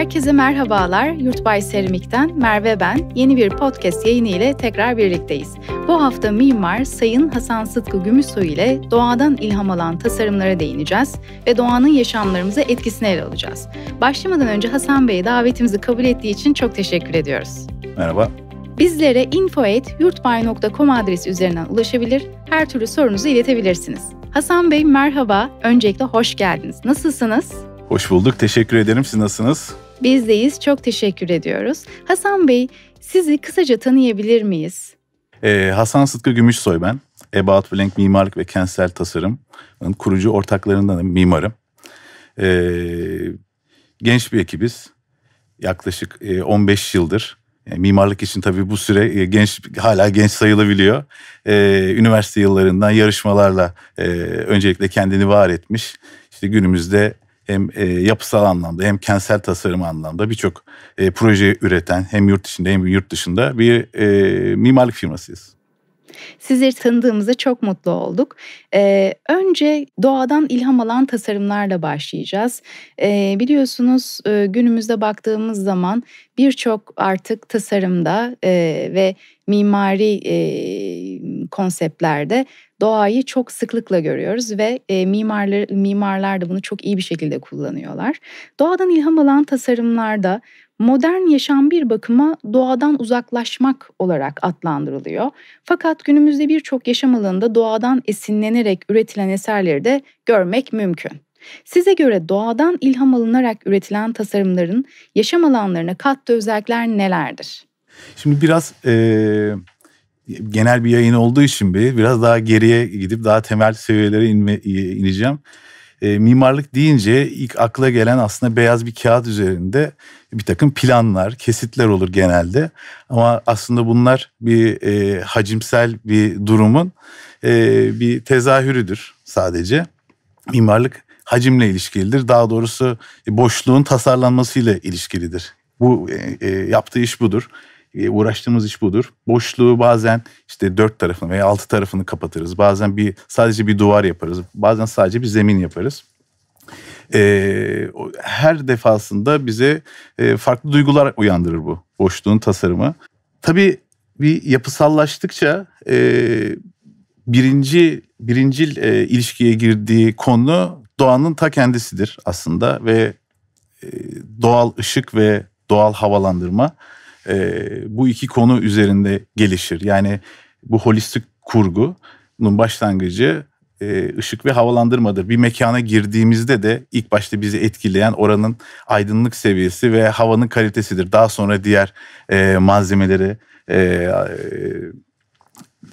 Herkese merhabalar. Yurtbay Seramik'ten Merve ben. Yeni bir podcast yayını ile tekrar birlikteyiz. Bu hafta mimar Sayın Hasan Sıtkı Gümüşsoy ile doğadan ilham alan tasarımlara değineceğiz ve doğanın yaşamlarımıza etkisini ele alacağız. Başlamadan önce Hasan Bey'e davetimizi kabul ettiği için çok teşekkür ediyoruz. Merhaba. Bizlere info.yurtbay.com adresi üzerinden ulaşabilir, her türlü sorunuzu iletebilirsiniz. Hasan Bey merhaba, öncelikle hoş geldiniz. Nasılsınız? Hoş bulduk. Teşekkür ederim. Siz nasılsınız? Bizdeyiz. Çok teşekkür ediyoruz. Hasan Bey, sizi kısaca tanıyabilir miyiz? Ee, Hasan Sıtkı Gümüşsoy ben. Ebaat Blank Mimarlık ve Kentsel Tasarım'ın kurucu ortaklarından mimarım. Ee, genç bir ekibiz. Yaklaşık e, 15 yıldır. E, mimarlık için tabii bu süre e, genç hala genç sayılabiliyor. E, üniversite yıllarından yarışmalarla e, öncelikle kendini var etmiş. İşte günümüzde hem e, yapısal anlamda hem kentsel tasarım anlamda birçok e, proje üreten hem yurt içinde hem yurt dışında bir e, mimarlık firmasıyız. Sizleri tanıdığımızda çok mutlu olduk. Ee, önce doğadan ilham alan tasarımlarla başlayacağız. Ee, biliyorsunuz e, günümüzde baktığımız zaman birçok artık tasarımda e, ve mimari e, konseptlerde doğayı çok sıklıkla görüyoruz ve e, mimarlar, mimarlar da bunu çok iyi bir şekilde kullanıyorlar. Doğadan ilham alan tasarımlarda modern yaşam bir bakıma doğadan uzaklaşmak olarak adlandırılıyor. Fakat günümüzde birçok yaşam alanında doğadan esinlenerek üretilen eserleri de görmek mümkün. Size göre doğadan ilham alınarak üretilen tasarımların yaşam alanlarına kattığı özellikler nelerdir? Şimdi biraz e, genel bir yayın olduğu için bir biraz daha geriye gidip daha temel seviyelere inme, ineceğim. E, mimarlık deyince ilk akla gelen aslında beyaz bir kağıt üzerinde bir takım planlar, kesitler olur genelde. Ama aslında bunlar bir e, hacimsel bir durumun e, bir tezahürüdür sadece. Mimarlık hacimle ilişkilidir. Daha doğrusu e, boşluğun tasarlanmasıyla ilişkilidir. Bu e, e yaptığı iş budur. E, uğraştığımız iş budur. Boşluğu bazen işte dört tarafını veya altı tarafını kapatırız. Bazen bir sadece bir duvar yaparız. Bazen sadece bir zemin yaparız. E, her defasında bize e, farklı duygular uyandırır bu boşluğun tasarımı. Tabii bir yapısallaştıkça birinci birincil ilişkiye girdiği konu doğanın ta kendisidir aslında ve doğal ışık ve doğal havalandırma e, bu iki konu üzerinde gelişir. Yani bu holistik kurgunun başlangıcı e, ışık ve havalandırmadır. Bir mekana girdiğimizde de ilk başta bizi etkileyen oranın aydınlık seviyesi ve havanın kalitesidir. Daha sonra diğer e, malzemeleri e, e,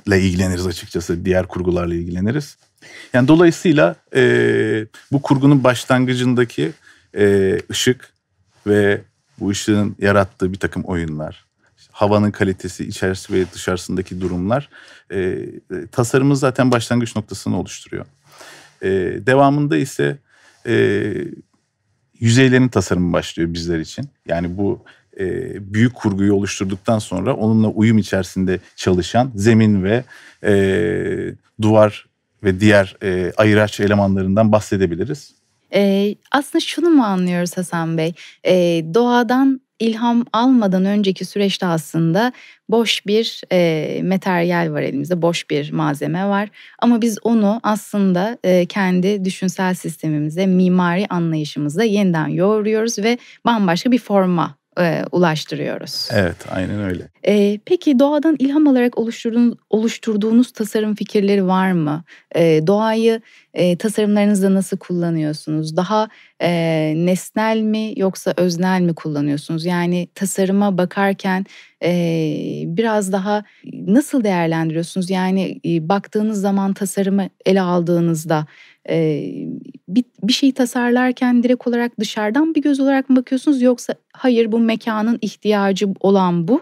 ile ilgileniriz açıkçası. Diğer kurgularla ilgileniriz. Yani dolayısıyla e, bu kurgunun başlangıcındaki e, ışık ve bu ışığın yarattığı bir takım oyunlar, havanın kalitesi, içerisi ve dışarısındaki durumlar e, e tasarımı zaten başlangıç noktasını oluşturuyor. E, devamında ise e, yüzeylerin tasarımı başlıyor bizler için. Yani bu e, büyük kurguyu oluşturduktan sonra onunla uyum içerisinde çalışan zemin ve e, duvar ve diğer e, ayıraç elemanlarından bahsedebiliriz. Ee, aslında şunu mu anlıyoruz Hasan Bey? Ee, doğadan ilham almadan önceki süreçte aslında boş bir e, materyal var elimizde, boş bir malzeme var. Ama biz onu aslında e, kendi düşünsel sistemimize, mimari anlayışımıza yeniden yoğuruyoruz ve bambaşka bir forma e, ulaştırıyoruz. Evet, aynen öyle. E, peki doğadan ilham alarak oluşturduğunuz, oluşturduğunuz tasarım fikirleri var mı? E, doğayı e, tasarımlarınızda nasıl kullanıyorsunuz? Daha e, nesnel mi yoksa öznel mi kullanıyorsunuz? Yani tasarıma bakarken e, biraz daha nasıl değerlendiriyorsunuz? Yani e, baktığınız zaman tasarımı ele aldığınızda ee, bir, bir şeyi tasarlarken direkt olarak dışarıdan bir göz olarak mı bakıyorsunuz yoksa hayır bu mekanın ihtiyacı olan bu.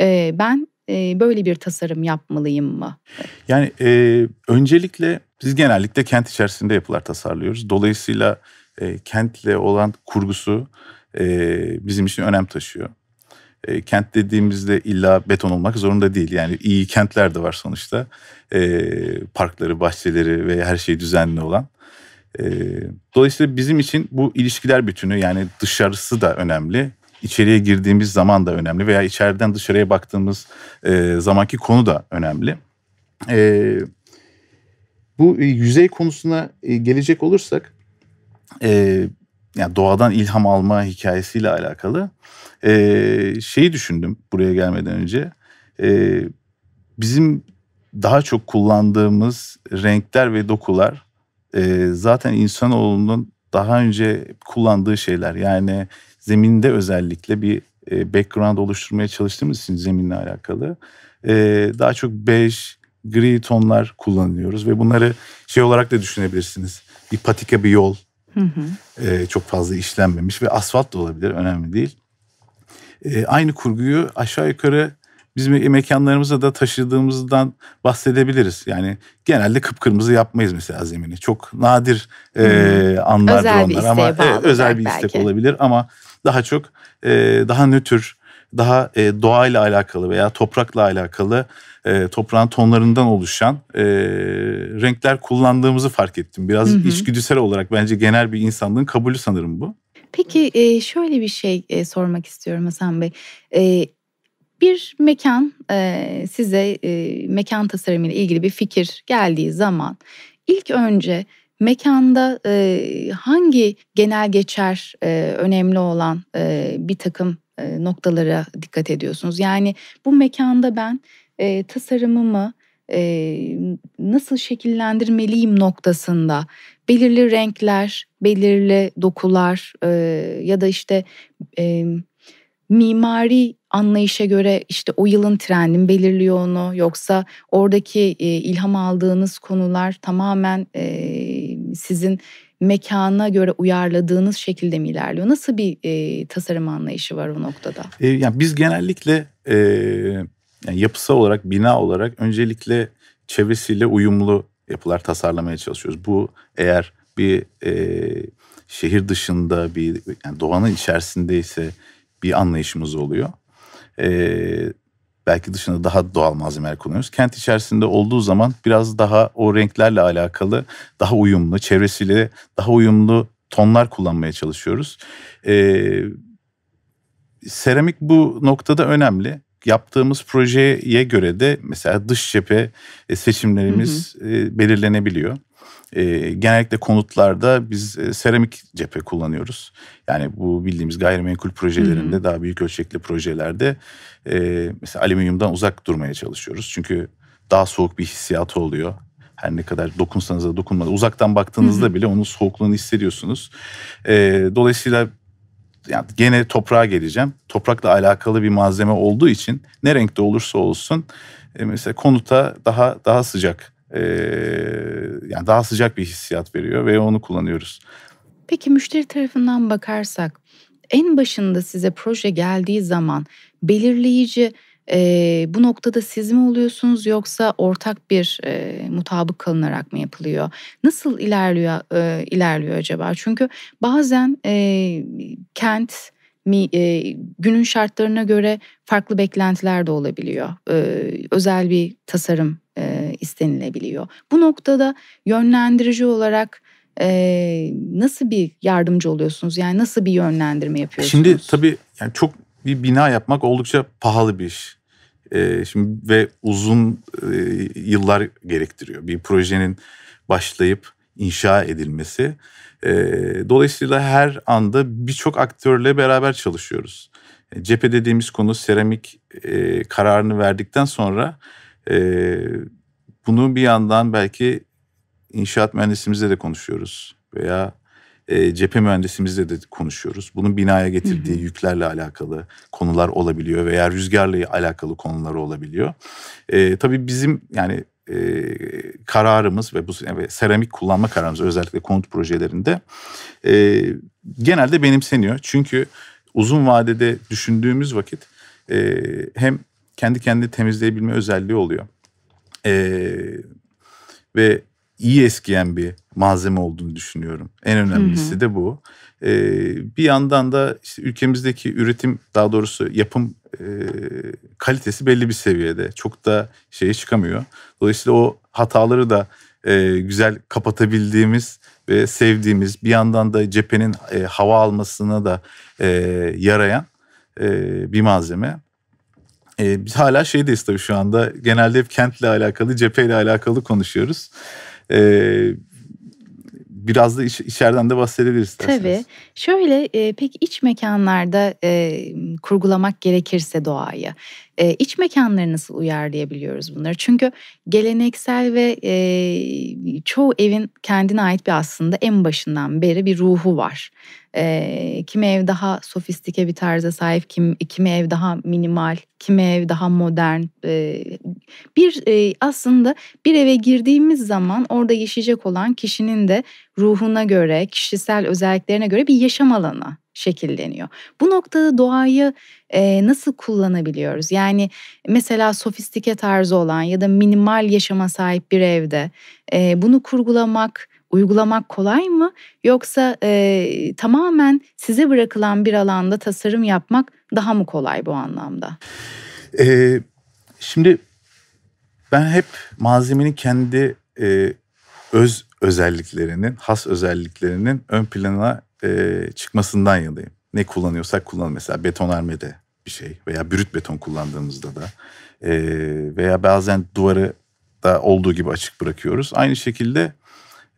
Ee, ben e, böyle bir tasarım yapmalıyım mı? Yani e, öncelikle biz genellikle kent içerisinde yapılar tasarlıyoruz. Dolayısıyla e, kentle olan kurgusu e, bizim için önem taşıyor. E, kent dediğimizde illa beton olmak zorunda değil. Yani iyi kentler de var sonuçta. E, parkları, bahçeleri ve her şey düzenli olan. E, dolayısıyla bizim için bu ilişkiler bütünü yani dışarısı da önemli. İçeriye girdiğimiz zaman da önemli veya içeriden dışarıya baktığımız e, zamanki konu da önemli. E, bu e, yüzey konusuna e, gelecek olursak e, yani doğadan ilham alma hikayesiyle alakalı e, şeyi düşündüm buraya gelmeden önce. E, bizim daha çok kullandığımız renkler ve dokular e, zaten insanoğlunun daha önce kullandığı şeyler. Yani zeminde özellikle bir e, background oluşturmaya çalıştığımız için zeminle alakalı. E, daha çok bej, gri tonlar kullanıyoruz ve bunları şey olarak da düşünebilirsiniz. Bir patika bir yol Hı hı. Ee, çok fazla işlenmemiş ve asfalt da olabilir önemli değil. Ee, aynı kurguyu aşağı yukarı bizim mekanlarımıza da taşıdığımızdan bahsedebiliriz. Yani genelde kıpkırmızı yapmayız mesela zemini. Çok nadir e, hmm. e, anlardır özel onlar ama evet, özel bir e, belki. istek olabilir ama daha çok e, daha nötr, daha e, doğayla alakalı veya toprakla alakalı e, toprağın tonlarından oluşan e, renkler kullandığımızı fark ettim. Biraz hı hı. içgüdüsel olarak bence genel bir insanlığın kabulü sanırım bu. Peki e, şöyle bir şey e, sormak istiyorum Hasan Bey. E, bir mekan e, size e, mekan tasarımı ile ilgili bir fikir geldiği zaman ilk önce mekanda e, hangi genel geçer e, önemli olan e, bir takım e, noktalara dikkat ediyorsunuz? Yani bu mekanda ben e, tasarımımı e, nasıl şekillendirmeliyim noktasında belirli renkler, belirli dokular e, ya da işte e, mimari anlayışa göre işte o yılın trendin belirliyor onu yoksa oradaki e, ilham aldığınız konular tamamen e, sizin mekana göre uyarladığınız şekilde mi ilerliyor? Nasıl bir e, tasarım anlayışı var o noktada? E, yani biz genellikle e, yani yapısal olarak, bina olarak öncelikle çevresiyle uyumlu yapılar tasarlamaya çalışıyoruz. Bu eğer bir e, şehir dışında bir yani doğanın içerisindeyse bir anlayışımız oluyor. E, belki dışında daha doğal malzemeler kullanıyoruz. Kent içerisinde olduğu zaman biraz daha o renklerle alakalı daha uyumlu, çevresiyle daha uyumlu tonlar kullanmaya çalışıyoruz. E, seramik bu noktada önemli yaptığımız projeye göre de mesela dış cephe e, seçimlerimiz hı hı. E, belirlenebiliyor. E, genellikle konutlarda biz seramik cephe kullanıyoruz. Yani bu bildiğimiz gayrimenkul projelerinde Hı-hı. daha büyük ölçekli projelerde mesela alüminyumdan uzak durmaya çalışıyoruz. Çünkü daha soğuk bir hissiyatı oluyor. Her ne kadar dokunsanız da dokunmadı, uzaktan baktığınızda Hı-hı. bile onun soğukluğunu hissediyorsunuz. dolayısıyla yani gene toprağa geleceğim. Toprakla alakalı bir malzeme olduğu için ne renkte olursa olsun e, mesela konuta daha daha sıcak e, yani daha sıcak bir hissiyat veriyor ve onu kullanıyoruz. Peki müşteri tarafından bakarsak en başında size proje geldiği zaman belirleyici e, bu noktada siz mi oluyorsunuz yoksa ortak bir e, mutabık kalınarak mı yapılıyor? Nasıl ilerliyor e, ilerliyor acaba? Çünkü bazen e, kent mi, e, günün şartlarına göre farklı beklentiler de olabiliyor. E, özel bir tasarım e, istenilebiliyor. Bu noktada yönlendirici olarak e, nasıl bir yardımcı oluyorsunuz? Yani nasıl bir yönlendirme yapıyorsunuz? Şimdi tabii yani çok bir bina yapmak oldukça pahalı bir iş. E, şimdi ve uzun e, yıllar gerektiriyor. Bir projenin başlayıp inşa edilmesi. E, dolayısıyla her anda birçok aktörle beraber çalışıyoruz. E, cephe dediğimiz konu seramik e, kararını verdikten sonra e, bunu bir yandan belki inşaat mühendisimizle de konuşuyoruz veya e, cephe mühendisimizle de konuşuyoruz. Bunun binaya getirdiği yüklerle alakalı konular olabiliyor veya rüzgarla alakalı konular olabiliyor. E, tabii bizim yani e, kararımız ve bu evet, seramik kullanma kararımız özellikle konut projelerinde e, genelde benimseniyor. Çünkü uzun vadede düşündüğümüz vakit e, hem kendi kendini temizleyebilme özelliği oluyor. E, ve iyi eskiyen bir malzeme olduğunu düşünüyorum. En önemlisi hı hı. de bu. Ee, bir yandan da işte ülkemizdeki üretim daha doğrusu yapım e, kalitesi belli bir seviyede. Çok da şeye çıkamıyor. Dolayısıyla o hataları da e, güzel kapatabildiğimiz ve sevdiğimiz bir yandan da cephenin e, hava almasına da e, yarayan e, bir malzeme. E, biz hala şeydeyiz tabii şu anda genelde hep kentle alakalı cepheyle alakalı konuşuyoruz. Ee, biraz da iç, içeriden de bahsedebiliriz isterseniz. Tabii. Şöyle e, peki iç mekanlarda e, kurgulamak gerekirse doğayı. E, iç mekanları nasıl uyarlayabiliyoruz bunları? Çünkü geleneksel ve e, çoğu evin kendine ait bir aslında en başından beri bir ruhu var. E, kimi ev daha sofistike bir tarza sahip, kim, kimi ev daha minimal, kimi ev daha modern. E, bir e, aslında bir eve girdiğimiz zaman orada yaşayacak olan kişinin de ruhuna göre, kişisel özelliklerine göre bir yaşam alanı şekilleniyor. Bu noktada doğayı e, nasıl kullanabiliyoruz? Yani mesela sofistike tarzı olan ya da minimal yaşama sahip bir evde e, bunu kurgulamak, uygulamak kolay mı? Yoksa e, tamamen size bırakılan bir alanda tasarım yapmak daha mı kolay bu anlamda? E, şimdi ben hep malzemenin kendi e, öz özelliklerinin, has özelliklerinin ön plana e, çıkmasından yanayım. Ne kullanıyorsak kullan mesela betonarmede bir şey veya brüt beton kullandığımızda da e, veya bazen duvarı da olduğu gibi açık bırakıyoruz. Aynı şekilde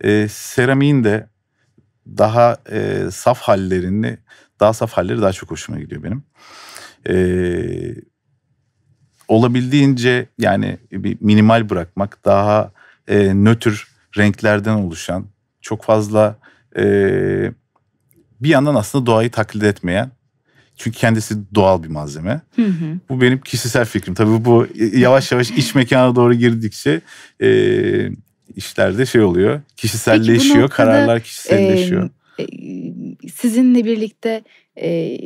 e, seramiğin de daha e, saf hallerini, daha saf halleri daha çok hoşuma gidiyor benim. E, olabildiğince yani bir minimal bırakmak, daha e, nötr renklerden oluşan, çok fazla e, bir yandan aslında doğayı taklit etmeyen çünkü kendisi doğal bir malzeme. Hı hı. Bu benim kişisel fikrim. Tabii bu e, yavaş yavaş iç mekana doğru girdikçe e, işlerde şey oluyor. Kişiselleşiyor, noktada, kararlar e, kişiselleşiyor. E, sizinle birlikte e,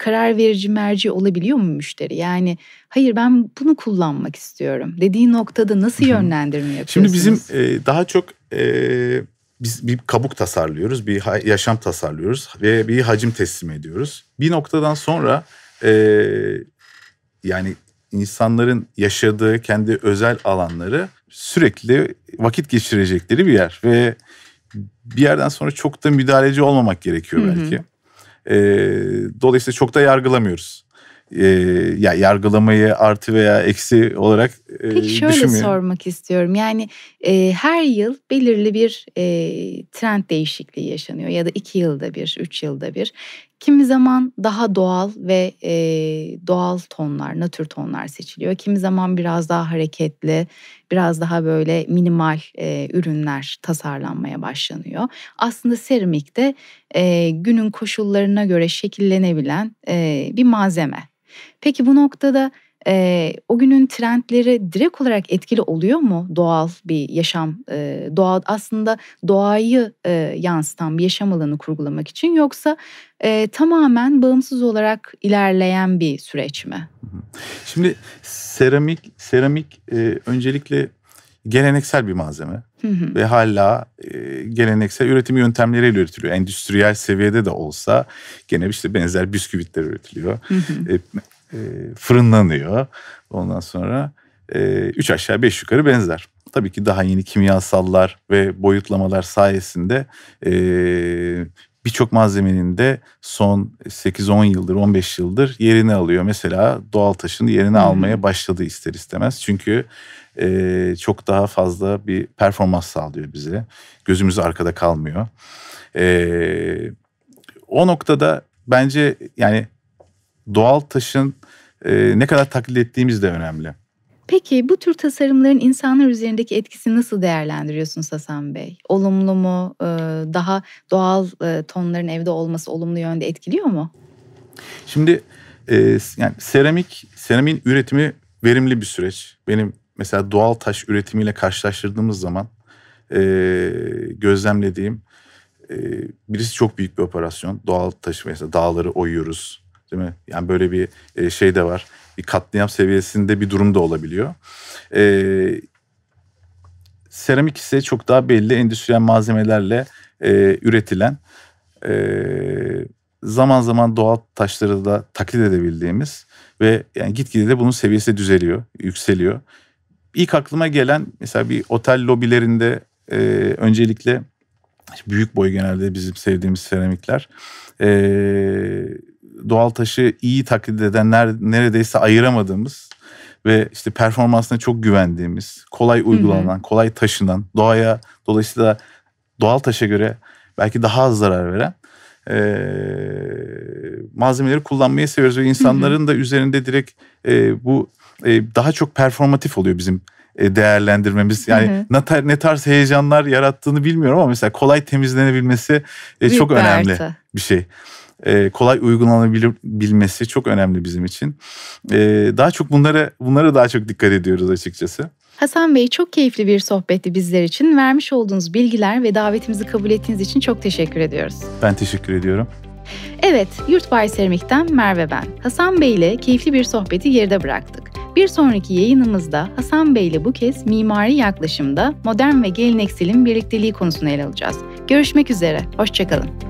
karar verici merci olabiliyor mu müşteri? Yani hayır ben bunu kullanmak istiyorum dediği noktada nasıl yönlendirme yapıyorsunuz? Şimdi bizim e, daha çok e, biz bir kabuk tasarlıyoruz, bir yaşam tasarlıyoruz ve bir hacim teslim ediyoruz. Bir noktadan sonra e, yani insanların yaşadığı kendi özel alanları sürekli vakit geçirecekleri bir yer ve bir yerden sonra çok da müdahaleci olmamak gerekiyor belki. Hı hı. E, dolayısıyla çok da yargılamıyoruz. E, ya yargılamayı artı veya eksi olarak Peki şöyle sormak istiyorum. Yani e, her yıl belirli bir e, trend değişikliği yaşanıyor ya da iki yılda bir, üç yılda bir. Kimi zaman daha doğal ve e, doğal tonlar, natür tonlar seçiliyor. Kimi zaman biraz daha hareketli, biraz daha böyle minimal e, ürünler tasarlanmaya başlanıyor. Aslında seramikte e, günün koşullarına göre şekillenebilen e, bir malzeme. Peki bu noktada e, o günün trendleri direkt olarak etkili oluyor mu doğal bir yaşam e, doğa aslında doğayı e, yansıtan bir yaşam alanı kurgulamak için yoksa e, tamamen bağımsız olarak ilerleyen bir süreç mi? Şimdi seramik seramik e, öncelikle geleneksel bir malzeme hı hı. ve hala e, geleneksel üretim yöntemleriyle üretiliyor. Endüstriyel seviyede de olsa gene işte benzer bisküvitler üretiliyor. Hı hı. E, e, fırınlanıyor. Ondan sonra e, üç aşağı beş yukarı benzer. Tabii ki daha yeni kimyasallar ve boyutlamalar sayesinde e, birçok malzemenin de son 8-10 yıldır 15 yıldır yerini alıyor. Mesela doğal taşın yerini hmm. almaya başladı ister istemez. Çünkü e, çok daha fazla bir performans sağlıyor bize. Gözümüz arkada kalmıyor. E, o noktada bence yani doğal taşın e, ne kadar taklit ettiğimiz de önemli. Peki bu tür tasarımların insanlar üzerindeki etkisini nasıl değerlendiriyorsun Hasan Bey? Olumlu mu? E, daha doğal e, tonların evde olması olumlu yönde etkiliyor mu? Şimdi e, yani seramik, seramin üretimi verimli bir süreç. Benim mesela doğal taş üretimiyle karşılaştırdığımız zaman e, gözlemlediğim e, birisi çok büyük bir operasyon. Doğal taşı mesela dağları oyuyoruz. Değil mi? Yani böyle bir e, şey de var. Bir katliam seviyesinde bir durum da olabiliyor. Ee, seramik ise çok daha belli endüstriyel malzemelerle e, üretilen e, zaman zaman doğal taşları da taklit edebildiğimiz ve yani gitgide de bunun seviyesi düzeliyor, yükseliyor. İlk aklıma gelen mesela bir otel lobilerinde e, öncelikle büyük boy genelde bizim sevdiğimiz seramikler e, doğal taşı iyi taklit edenler neredeyse ayıramadığımız ve işte performansına çok güvendiğimiz, kolay uygulanan, hı hı. kolay taşınan, doğaya dolayısıyla doğal taşa göre belki daha az zarar veren e, malzemeleri kullanmayı seviyoruz ve insanların hı hı. da üzerinde direkt e, bu e, daha çok performatif oluyor bizim değerlendirmemiz yani hı hı. Ne, tarz heyecanlar yarattığını bilmiyorum ama mesela kolay temizlenebilmesi e, çok Büyük önemli dersi. bir şey e, kolay uygulanabilmesi çok önemli bizim için. E, daha çok bunlara bunlara daha çok dikkat ediyoruz açıkçası. Hasan Bey çok keyifli bir sohbetti bizler için. Vermiş olduğunuz bilgiler ve davetimizi kabul ettiğiniz için çok teşekkür ediyoruz. Ben teşekkür ediyorum. Evet, Yurtbay Seramik'ten Merve ben. Hasan Bey ile keyifli bir sohbeti geride bıraktık. Bir sonraki yayınımızda Hasan Bey ile bu kez mimari yaklaşımda modern ve gelenekselin birlikteliği konusunu ele alacağız. Görüşmek üzere, hoşçakalın.